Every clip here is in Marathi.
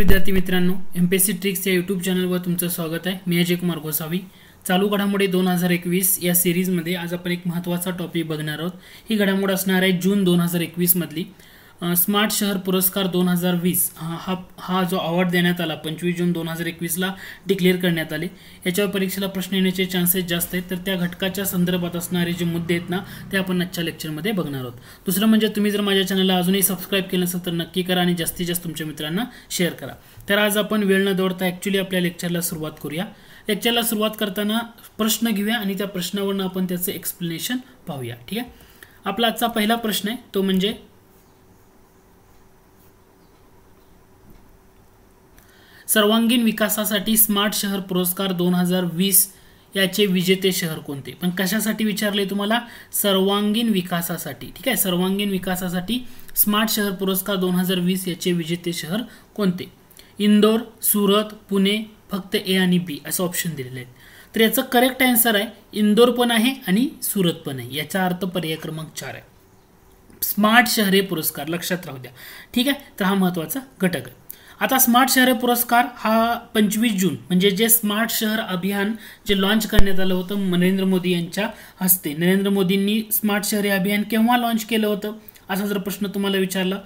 विद्यार्थी मित्रांनो M P S C tricks या यूट्यूब चॅनलवर तुमचं स्वागत आहे मी अजय कुमार गोसावी चालू घडामोडी दोन हजार एकवीस या सिरीजमध्ये आज आपण एक महत्त्वाचा टॉपिक बघणार आहोत ही घडामोड असणार आहे जून दोन हजार मधली स्मार्ट शहर पुरस्कार दोन हजार वीस हा हा जो अवॉर्ड देण्यात आला पंचवीस जून दोन हजार एकवीसला डिक्लेअर करण्यात आले याच्यावर परीक्षेला प्रश्न येण्याचे चान्सेस जास्त आहेत तर त्या घटकाच्या संदर्भात असणारे जे मुद्दे आहेत ना ते आपण आजच्या लेक्चरमध्ये बघणार आहोत दुसरं म्हणजे तुम्ही जर माझ्या चॅनलला अजूनही सबस्क्राईब केलं नसेल तर नक्की करा आणि जास्तीत जास्त तुमच्या मित्रांना शेअर करा तर आज आपण वेळ न दौडता ॲक्च्युली आपल्या लेक्चरला सुरुवात करूया लेक्चरला सुरुवात करताना प्रश्न घेऊया आणि त्या प्रश्नावरनं आपण त्याचं एक्सप्लेनेशन पाहूया ठीक आहे आपला आजचा पहिला प्रश्न आहे तो म्हणजे सर्वांगीण विकासासाठी स्मार्ट शहर पुरस्कार दोन हजार वीस याचे विजेते शहर कोणते पण कशासाठी विचारले तुम्हाला सर्वांगीण विकासासाठी ठीक आहे सर्वांगीण विकासासाठी स्मार्ट शहर पुरस्कार दोन हजार वीस याचे विजेते शहर कोणते इंदोर सुरत पुणे फक्त ए आणि बी असं ऑप्शन दिलेले आहेत तर याचं करेक्ट आन्सर आहे इंदोर पण आहे आणि सुरत पण आहे याचा अर्थ पर्याय क्रमांक चार आहे स्मार्ट शहरे पुरस्कार लक्षात राहू द्या ठीक आहे तर हा महत्त्वाचा घटक आहे आता स्मार्ट शहर पुरस्कार हा पंचवीस जून म्हणजे जे स्मार्ट शहर अभियान जे लॉन्च करण्यात आलं होतं नरेंद्र मोदी यांच्या हस्ते नरेंद्र मोदींनी स्मार्ट शहरे अभियान केव्हा लॉन्च केलं होतं असा जर प्रश्न तुम्हाला विचारला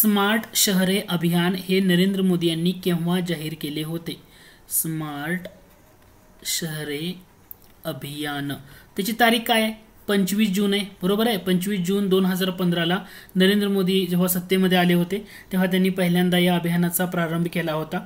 स्मार्ट शहरे अभियान हे नरेंद्र मोदी यांनी केव्हा जाहीर केले होते स्मार्ट शहरे अभियान त्याची तारीख काय आहे पंचवीस जून आहे बरोबर आहे पंचवीस जून दोन हजार पंधराला नरेंद्र मोदी जेव्हा सत्तेमध्ये आले होते तेव्हा त्यांनी पहिल्यांदा या अभियानाचा प्रारंभ केला होता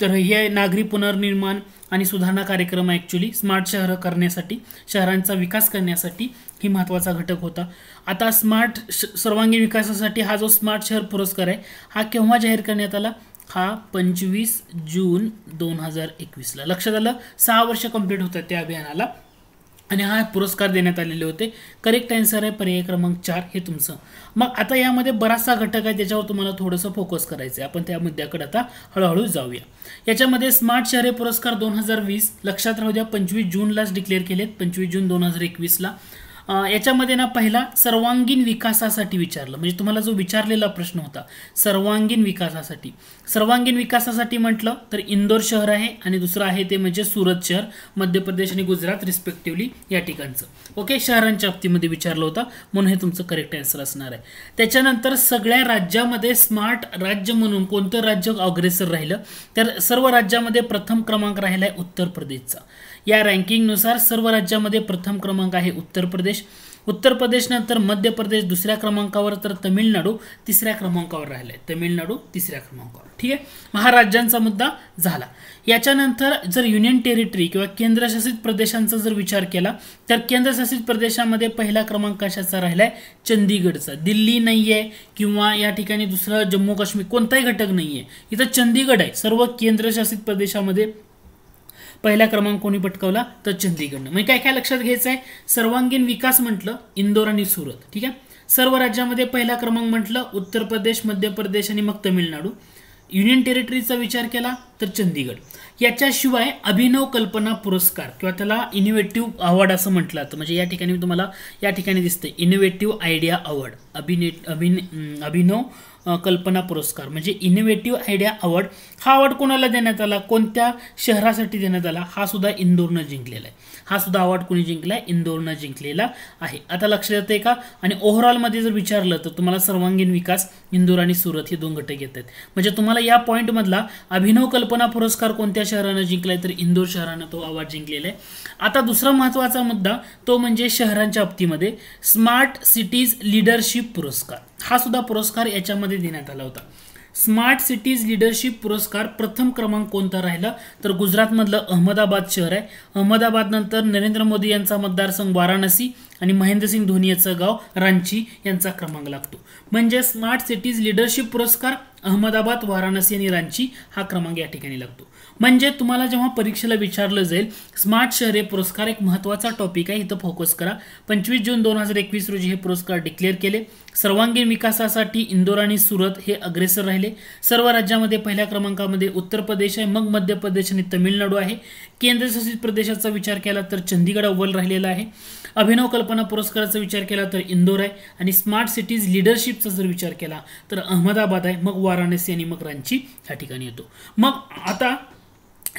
तर हे नागरी पुनर्निर्माण आणि सुधारणा कार्यक्रम ॲक्च्युली स्मार्ट शहर करण्यासाठी शहरांचा विकास करण्यासाठी ही महत्त्वाचा घटक होता आता स्मार्ट सर्वांगीण विकासासाठी हा जो स्मार्ट शहर पुरस्कार आहे हा केव्हा जाहीर करण्यात आला हा पंचवीस जून दोन हजार एकवीसला लक्षात आलं सहा वर्ष कंप्लीट होतात त्या अभियानाला आणि हा पुरस्कार देण्यात आलेले होते करेक्ट आन्सर आहे पर्याय क्रमांक चार हे तुमचं मग आता यामध्ये बराचसा घटक आहे त्याच्यावर तुम्हाला थोडंसं फोकस करायचं आहे आपण त्या मुद्द्याकडे आता हळूहळू जाऊया याच्यामध्ये स्मार्ट शहरे पुरस्कार दोन हजार वीस लक्षात राहू द्या पंचवीस जूनलाच डिक्लेअर केलेत पंचवीस जून दोन हजार एकवीसला याच्यामध्ये ना पहिला सर्वांगीण विकासासाठी विचारलं म्हणजे तुम्हाला जो विचारलेला प्रश्न होता सर्वांगीण विकासासाठी सर्वांगीण विकासासाठी म्हटलं तर इंदोर शहर आहे आणि दुसरं आहे ते म्हणजे सुरत शहर मध्य प्रदेश आणि गुजरात रिस्पेक्टिव्हली या ठिकाणचं ओके शहरांच्या बाबतीमध्ये विचारलं होतं म्हणून हे तुमचं करेक्ट आन्सर असणार आहे त्याच्यानंतर सगळ्या राज्यामध्ये स्मार्ट राज्य म्हणून कोणतं राज्य अग्रेसर राहिलं तर सर्व राज्यामध्ये प्रथम क्रमांक राहिला आहे उत्तर प्रदेशचा या रँकिंगनुसार सर्व राज्यामध्ये प्रथम क्रमांक आहे उत्तर प्रदेश उत्तर प्रदेशनंतर मध्य प्रदेश दुसऱ्या क्रमांकावर तर तमिळनाडू तिसऱ्या क्रमांकावर राहिले तमिळनाडू तिसऱ्या क्रमांकावर ठीक आहे महाराज्यांचा मुद्दा झाला याच्यानंतर जर युनियन टेरिटरी किंवा केंद्रशासित प्रदेशांचा जर विचार केला तर केंद्रशासित प्रदेशामध्ये पहिला क्रमांक कशाचा राहिला आहे चंदीगडचा दिल्ली नाही आहे किंवा या ठिकाणी दुसरं जम्मू काश्मीर कोणताही घटक नाही आहे इथं चंदीगड आहे सर्व केंद्रशासित प्रदेशामध्ये पहिला क्रमांक कोणी पटकावला तर चंदीगडनं म्हणजे काय काय लक्षात घ्यायचं आहे सर्वांगीण विकास म्हटलं इंदोर आणि सुरत ठीक आहे सर्व राज्यामध्ये पहिला क्रमांक म्हटलं उत्तर प्रदेश मध्य प्रदेश आणि मग तमिळनाडू युनियन टेरिटरीचा विचार केला तर चंदीगड याच्याशिवाय अभिनव कल्पना पुरस्कार किंवा त्याला इनोव्हेटिव्ह अवॉर्ड असं म्हटलं जातं म्हणजे या ठिकाणी तुम्हाला या ठिकाणी दिसते इनोव्हेटिव्ह आयडिया अवॉर्ड अभिने अभिन अभिनव कल्पना पुरस्कार म्हणजे इनोव्हेटिव्ह आयडिया अवॉर्ड हा अवॉर्ड कोणाला देण्यात आला कोणत्या शहरासाठी देण्यात आला हा सुद्धा इंदोरनं जिंकलेला आहे हा सुद्धा अवॉर्ड कोणी जिंकला आहे इंदोरनं जिंकलेला आहे आता लक्षात येतंय का आणि ओव्हरऑलमध्ये जर विचारलं तर तुम्हाला सर्वांगीण विकास इंदोर आणि सुरत हे दोन घटक येत आहेत म्हणजे तुम्हाला या पॉईंटमधला अभिनव कल्पना कल्पना पुरस्कार कोणत्या शहरानं जिंकलाय तर इंदोर शहरानं तो अवॉर्ड जिंकलेला आहे आता दुसरा महत्वाचा मुद्दा तो म्हणजे शहरांच्या बाबतीमध्ये स्मार्ट सिटीज लिडरशिप पुरस्कार हा सुद्धा पुरस्कार याच्यामध्ये देण्यात आला होता स्मार्ट सिटीज लिडरशिप पुरस्कार प्रथम क्रमांक कोणता राहिला तर गुजरातमधलं अहमदाबाद शहर आहे अहमदाबाद नंतर नरेंद्र मोदी यांचा मतदारसंघ वाराणसी आणि महेंद्रसिंग धोनी याचं गाव रांची यांचा क्रमांक लागतो म्हणजे स्मार्ट सिटीज लिडरशिप पुरस्कार अहमदाबाद वाराणसी आणि रांची हा क्रमांक या ठिकाणी लागतो म्हणजे तुम्हाला जेव्हा परीक्षेला विचारलं जाईल स्मार्ट शहरे पुरस्कार एक महत्त्वाचा टॉपिक आहे इथं फोकस करा पंचवीस जून दोन हजार एकवीस रोजी हे पुरस्कार डिक्लेअर केले सर्वांगीण विकासासाठी इंदोर आणि सुरत हे अग्रेसर राहिले सर्व राज्यामध्ये पहिल्या क्रमांकामध्ये उत्तर प्रदेश आहे मग मध्य प्रदेश आणि तमिळनाडू आहे केंद्रशासित प्रदेशाचा विचार केला तर चंदीगड अव्वल राहिलेला आहे अभिनव कल्पना पुरस्काराचा विचार केला तर इंदोर आहे आणि स्मार्ट सिटीज लिडरशिपचा जर विचार केला तर अहमदाबाद आहे मग वाराणसी आणि मग रांची या ठिकाणी येतो मग आता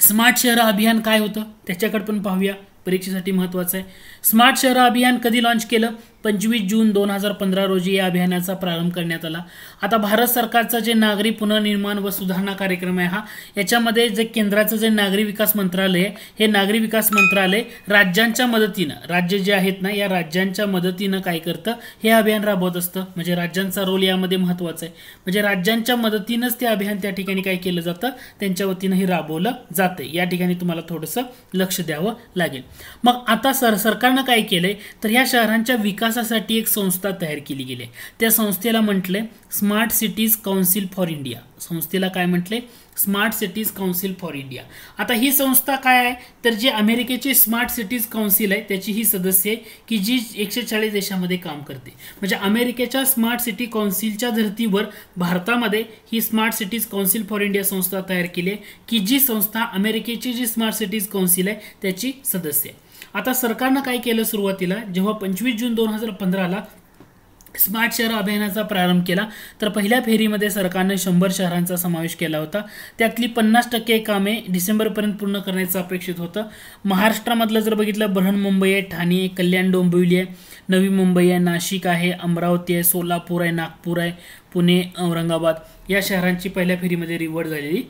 स्मार्ट शहर अभियान काय होतं त्याच्याकडे पण पाहूया परीक्षेसाठी महत्त्वाचं आहे स्मार्ट शहर अभियान कधी लॉन्च केलं पंचवीस जून दोन हजार पंधरा रोजी या अभियानाचा प्रारंभ करण्यात आला आता भारत सरकारचा जे नागरी पुनर्निर्माण व सुधारणा कार्यक्रम आहे हा याच्यामध्ये जे केंद्राचं जे नागरी विकास मंत्रालय आहे हे नागरी विकास मंत्रालय राज्यांच्या मदतीनं राज्य जे आहेत ना या राज्यांच्या मदतीनं काय करतं हे अभियान राबवत असतं म्हणजे राज्यांचा रोल यामध्ये महत्त्वाचा आहे म्हणजे राज्यांच्या मदतीनंच ते अभियान त्या ठिकाणी काय केलं जातं त्यांच्या वतीनं हे राबवलं जाते या ठिकाणी तुम्हाला थोडंसं लक्ष द्यावं लागेल मग आता सर सरकारनं काय केलंय तर ह्या शहरांच्या विकास विकासासाठी एक संस्था तयार केली गेली आहे त्या संस्थेला म्हटले smart cities council for India संस्थेला काय म्हटले smart cities council for India आता ही संस्था काय आहे तर जे अमेरिकेची स्मार्ट सिटीज काउन्सिल आहे त्याची ही सदस्य आहे की जी एकशे चाळीस देशामध्ये काम करते म्हणजे अमेरिकेच्या स्मार्ट सिटी काउन्सिलच्या धर्तीवर भारतामध्ये ही smart cities council for India संस्था तयार केली आहे की जी संस्था अमेरिकेची जी स्मार्ट सिटीज काउन्सिल आहे त्याची सदस्य आहे आता सरकारनं काय केलं सुरुवातीला जेव्हा पंचवीस जून दोन हजार पंधराला स्मार्ट शहर अभियानाचा प्रारंभ केला तर पहिल्या फेरीमध्ये सरकारनं शंभर शहरांचा समावेश केला होता त्यातली पन्नास टक्के कामे डिसेंबरपर्यंत पूर्ण करण्याचं अपेक्षित होतं महाराष्ट्रामधलं जर बघितलं मुंबई आहे ठाणे कल्याण डोंबिवली आहे नवी मुंबई आहे नाशिक आहे अमरावती आहे सोलापूर आहे नागपूर आहे पुणे औरंगाबाद या शहरांची पहिल्या फेरीमध्ये रिवड झालेली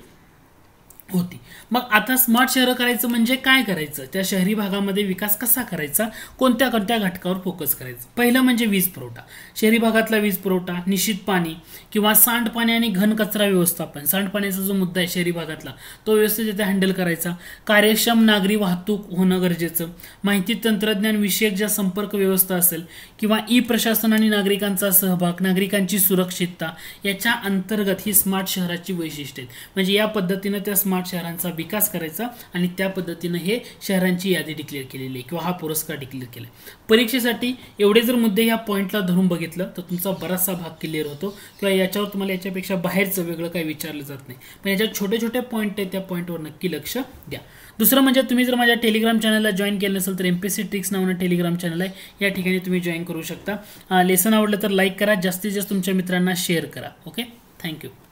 होती मग आता स्मार्ट शहरं करायचं म्हणजे काय करायचं त्या शहरी भागामध्ये विकास कसा करायचा कोणत्या कोणत्या घटकावर फोकस करायचं पहिलं म्हणजे वीज पुरवठा शहरी भागातला वीज पुरवठा निश्चित पाणी किंवा सांडपाणी आणि घनकचरा व्यवस्थापन सांडपाण्याचा जो मुद्दा आहे शहरी भागातला तो व्यवस्थित तिथे हँडल करायचा कार्यक्षम नागरी वाहतूक होणं गरजेचं माहिती तंत्रज्ञान विषयक ज्या संपर्क व्यवस्था असेल किंवा ई प्रशासन आणि नागरिकांचा सहभाग नागरिकांची सुरक्षितता याच्या अंतर्गत ही स्मार्ट शहराची वैशिष्ट्य आहेत म्हणजे या पद्धतीनं त्या स्मार्ट स्मार्ट शहरांचा विकास करायचा आणि त्या पद्धतीनं हे शहरांची यादी डिक्लेअर केलेली आहे किंवा हा पुरस्कार डिक्लेअर केला परीक्षेसाठी एवढे जर मुद्दे या पॉईंटला धरून बघितलं तर तुमचा बराचसा भाग क्लिअर होतो किंवा याच्यावर तुम्हाला याच्यापेक्षा बाहेरचं वेगळं काही विचारलं जात नाही पण याच्यात छोटे छोटे पॉईंट आहेत त्या पॉईंटवर नक्की लक्ष द्या दुसरं म्हणजे तुम्ही जर माझ्या टेलिग्राम चॅनलला जॉईन केलं नसेल तर एम पी सी ट्रिक्स नावानं टेलिग्राम चॅनल आहे या ठिकाणी तुम्ही जॉईन करू शकता लेसन आवडलं तर लाईक करा जास्तीत जास्त तुमच्या मित्रांना शेअर करा ओके थँक्यू